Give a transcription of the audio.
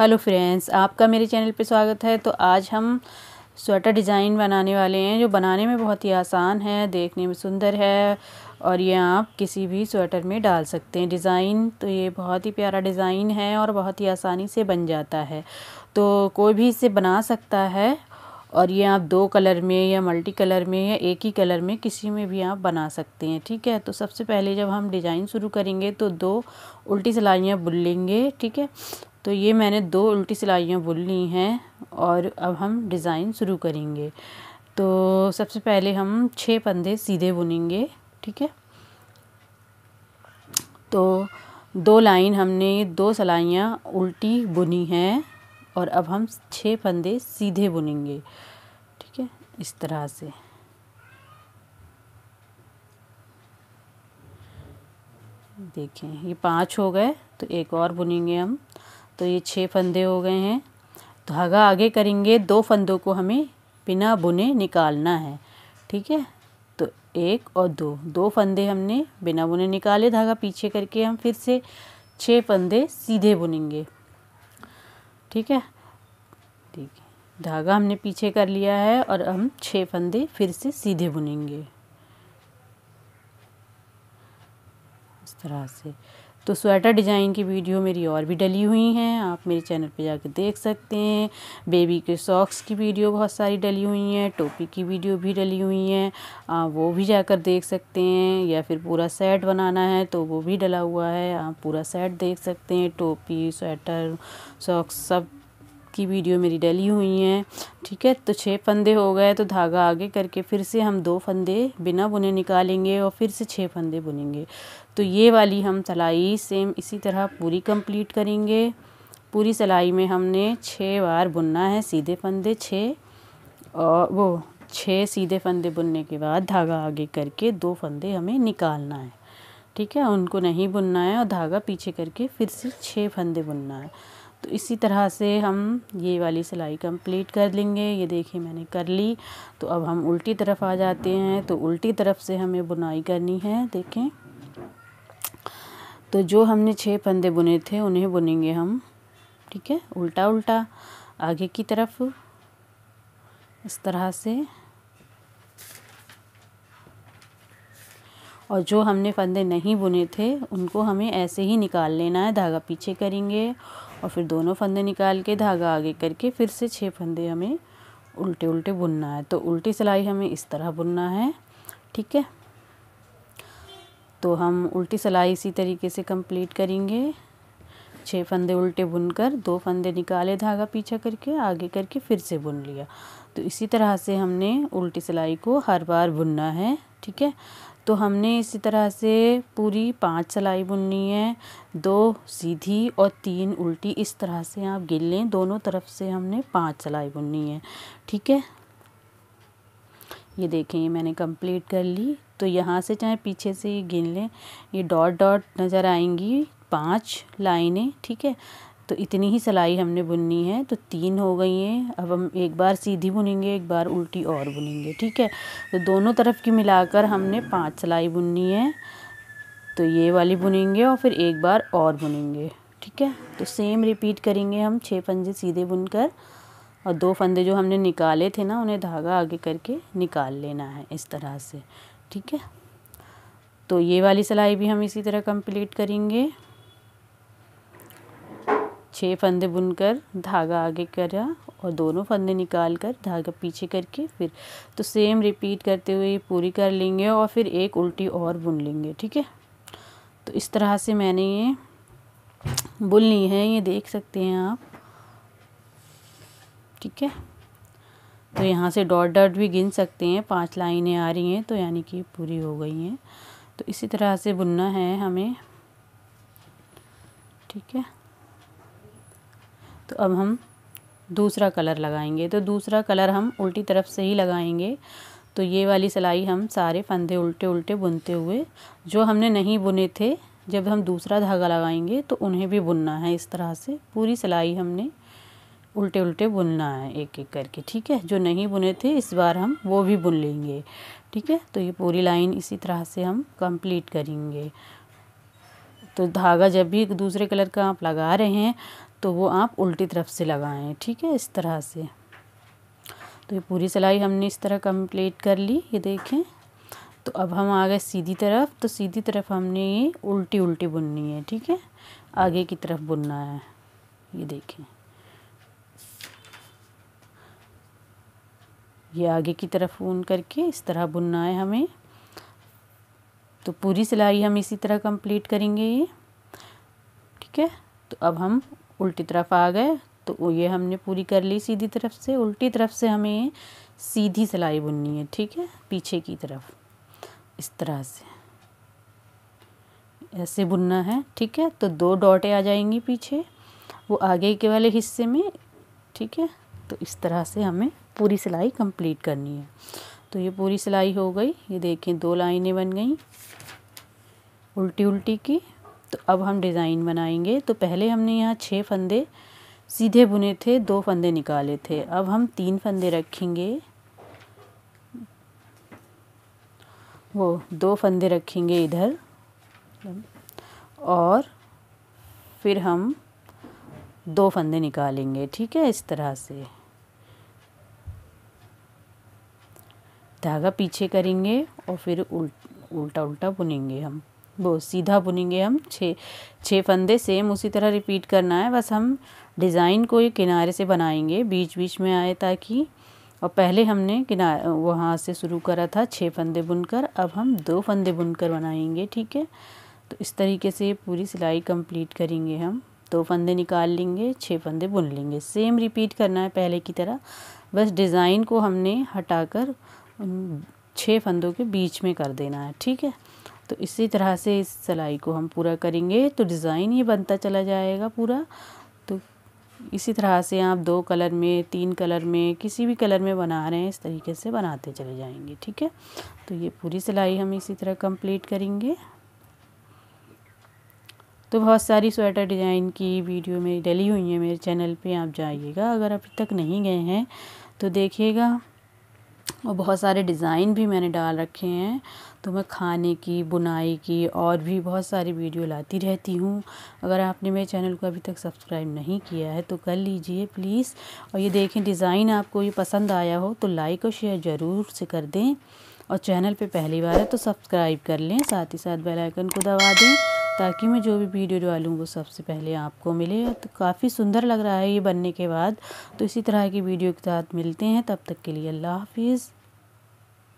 hello friends आपका मेरे channel पर स्वागत है तो आज हम स्वेटर डिज़ाइन बनाने वाले हैं जो बनाने में बहुत ही आसान है देखने में सुंदर है और ये आप किसी भी स्वेटर में डाल सकते हैं डिज़ाइन तो ये बहुत ही प्यारा डिज़ाइन है और बहुत ही आसानी से बन जाता है तो कोई भी इसे बना सकता है और ये आप दो कलर में या मल्टी कलर में या एक ही कलर में किसी में भी आप बना सकते हैं ठीक है तो सबसे पहले जब हम डिज़ाइन शुरू करेंगे तो दो उल्टी सिलाइयाँ बुल लेंगे ठीक है तो ये मैंने दो उल्टी सिलाइयाँ बुन ली हैं और अब हम डिज़ाइन शुरू करेंगे तो सबसे पहले हम छः पंधे सीधे बुनेंगे ठीक है तो दो लाइन हमने दो सिलाइयाँ उल्टी बुनी हैं और अब हम छः पंधे सीधे बुनेंगे ठीक है इस तरह से देखें ये पांच हो गए तो एक और बुनेंगे हम तो ये छः फंदे हो गए हैं धागा आगे करेंगे दो फंदों को हमें बिना बुने निकालना है ठीक है तो एक और दो दो फंदे हमने बिना बुने निकाले धागा पीछे करके हम फिर से छः फंदे सीधे बुनेंगे ठीक है ठीक है धागा हमने पीछे कर लिया है और हम छः फंदे फिर से सीधे बुनेंगे इस तरह से तो स्वेटर डिज़ाइन की वीडियो मेरी और भी डली हुई हैं आप मेरे चैनल पे जाकर देख सकते हैं बेबी के सॉक्स की वीडियो बहुत सारी डली हुई हैं टोपी की वीडियो भी डली हुई हैं वो भी जाकर देख सकते हैं या फिर पूरा सेट बनाना है तो वो भी डला हुआ है आप पूरा सेट देख सकते हैं टोपी स्वेटर सॉक्स सब की वीडियो मेरी डली हुई हैं ठीक है तो छः फंदे हो गए तो धागा आगे करके फिर से हम दो फंदे बिना बुने निकालेंगे और फिर से छः फंदे बुनेंगे तो ये वाली हम सलाई सेम इसी तरह पूरी कंप्लीट करेंगे पूरी सिलाई में हमने छः बार बुनना है सीधे फंदे छः और वो छः सीधे फंदे बुनने के बाद धागा आगे करके दो फंदे हमें निकालना है ठीक है उनको नहीं बुनना है और धागा पीछे करके फिर से छः फंदे बुनना है तो इसी तरह से हम ये वाली सिलाई कंप्लीट कर लेंगे ये देखिए मैंने कर ली तो अब हम उल्टी तरफ आ जाते हैं तो उल्टी तरफ से हमें बुनाई करनी है देखें तो जो हमने छः फंदे बुने थे उन्हें बुनेंगे हम ठीक है उल्टा उल्टा आगे की तरफ इस तरह से और जो हमने फंदे नहीं बुने थे उनको हमें ऐसे ही निकाल लेना है धागा पीछे करेंगे और फिर दोनों फंदे निकाल के धागा आगे करके फिर से छः फंदे हमें उल्टे उल्टे बुनना है तो उल्टी सिलाई हमें इस तरह बुनना है ठीक है तो हम उल्टी सिलाई इसी तरीके से कंप्लीट करेंगे छः फंदे उल्टे बुनकर दो फंदे निकाले धागा पीछा करके आगे करके फिर से बुन लिया तो इसी तरह से हमने उल्टी सिलाई को हर बार बुनना है ठीक है तो हमने इसी तरह से पूरी पाँच सिलाई बुननी है दो सीधी और तीन उल्टी इस तरह से आप गिन लें दोनों तरफ से हमने पाँच सिलाई बुननी है ठीक है ये देखें ये मैंने कंप्लीट कर ली तो यहाँ से चाहे पीछे से ये गिन लें ये डॉट डॉट नज़र आएंगी पांच लाइनें ठीक है तो इतनी ही सिलाई हमने बुननी है तो तीन हो गई हैं अब हम एक बार सीधी बुनेंगे एक बार उल्टी और बुनेंगे ठीक है तो दोनों तरफ की मिलाकर हमने पांच सिलाई बुननी है तो ये वाली बुनेंगे और फिर एक बार और बुनेंगे ठीक है तो सेम रिपीट करेंगे हम छः फंदे सीधे बुनकर और दो फंदे जो हमने निकाले थे ना उन्हें धागा आगे करके निकाल लेना है इस तरह से ठीक है तो ये वाली सिलाई भी हम इसी तरह कंप्लीट करेंगे छः फंदे बुनकर धागा आगे करा और दोनों फंदे निकाल कर धागा पीछे करके फिर तो सेम रिपीट करते हुए ये पूरी कर लेंगे और फिर एक उल्टी और बुन लेंगे ठीक है तो इस तरह से मैंने ये बुन ली है ये देख सकते हैं आप ठीक है तो यहाँ से डॉट डॉट भी गिन सकते हैं पांच लाइनें आ रही हैं तो यानी कि पूरी हो गई हैं तो इसी तरह से बुनना है हमें ठीक है तो अब हम दूसरा कलर लगाएंगे तो दूसरा कलर हम उल्टी तरफ से ही लगाएंगे तो ये वाली सिलाई हम सारे फंदे उल्टे उल्टे बुनते हुए जो हमने नहीं बुने थे जब हम दूसरा धागा लगाएंगे तो उन्हें भी बुनना है इस तरह से पूरी सिलाई हमने उल्टे उल्टे बुनना है एक एक करके ठीक है जो नहीं बुने थे इस बार हम वो भी बुन लेंगे ठीक है तो ये पूरी लाइन इसी तरह से हम कंप्लीट करेंगे तो धागा जब भी दूसरे कलर का आप लगा रहे हैं तो वो आप उल्टी तरफ से लगाएं ठीक है इस तरह से तो ये पूरी सिलाई हमने इस तरह कंप्लीट कर ली ये देखें तो अब हम आ गए सीधी तरफ तो सीधी तरफ हमने ये उल्टी उल्टी बुननी है ठीक है आगे की तरफ बुनना है ये देखें ये आगे की तरफ बुन करके इस तरह बुनना है हमें तो पूरी सिलाई हम इसी तरह कंप्लीट करेंगे ये ठीक है तो अब हम उल्टी तरफ आ गए तो ये हमने पूरी कर ली सीधी तरफ से उल्टी तरफ से हमें सीधी सिलाई बुननी है ठीक है पीछे की तरफ इस तरह से ऐसे बुनना है ठीक है तो दो डॉटें आ जाएंगी पीछे वो आगे के वाले हिस्से में ठीक है तो इस तरह से हमें पूरी सिलाई कंप्लीट करनी है तो ये पूरी सिलाई हो गई ये देखें दो लाइनें बन गई उल्टी उल्टी की तो अब हम डिज़ाइन बनाएंगे तो पहले हमने यहाँ छः फंदे सीधे बुने थे दो फंदे निकाले थे अब हम तीन फंदे रखेंगे वो दो फंदे रखेंगे इधर और फिर हम दो फंदे निकालेंगे ठीक है इस तरह से धागा पीछे करेंगे और फिर उल्ट उल्टा उल्टा बुनेंगे हम वो सीधा बुनेंगे हम छः छः फंदे सेम उसी तरह रिपीट करना है बस हम डिज़ाइन को ये किनारे से बनाएंगे बीच बीच में आए ताकि और पहले हमने किनारे वहाँ से शुरू करा था छः फंदे बुनकर अब हम दो फंदे बुनकर बनाएंगे ठीक है तो इस तरीके से पूरी सिलाई कंप्लीट करेंगे हम दो फंदे निकाल लेंगे छः फंदे बुन लेंगे सेम रिपीट करना है पहले की तरह बस डिज़ाइन को हमने हटाकर छः फंदों के बीच में कर देना है ठीक है तो इसी तरह से इस सिलाई को हम पूरा करेंगे तो डिज़ाइन ये बनता चला जाएगा पूरा तो इसी तरह से आप दो कलर में तीन कलर में किसी भी कलर में बना रहे हैं इस तरीके से बनाते चले जाएंगे ठीक है तो ये पूरी सिलाई हम इसी तरह कंप्लीट करेंगे तो बहुत सारी स्वेटर डिज़ाइन की वीडियो मेरी डली हुई है मेरे चैनल पे आप जाइएगा अगर अभी तक नहीं गए हैं तो देखिएगा और बहुत सारे डिज़ाइन भी मैंने डाल रखे हैं तो मैं खाने की बुनाई की और भी बहुत सारी वीडियो लाती रहती हूँ अगर आपने मेरे चैनल को अभी तक सब्सक्राइब नहीं किया है तो कर लीजिए प्लीज़ और ये देखें डिज़ाइन आपको ये पसंद आया हो तो लाइक और शेयर ज़रूर से कर दें और चैनल पे पहली बार है तो सब्सक्राइब कर लें साथ ही साथ बेल आइकन को दबा दें ताकि मैं जो भी वीडियो डालूँ वो सबसे पहले आपको मिले तो काफ़ी सुंदर लग रहा है ये बनने के बाद तो इसी तरह की वीडियो के साथ मिलते हैं तब तक के लिए अल्लाह हाफिज़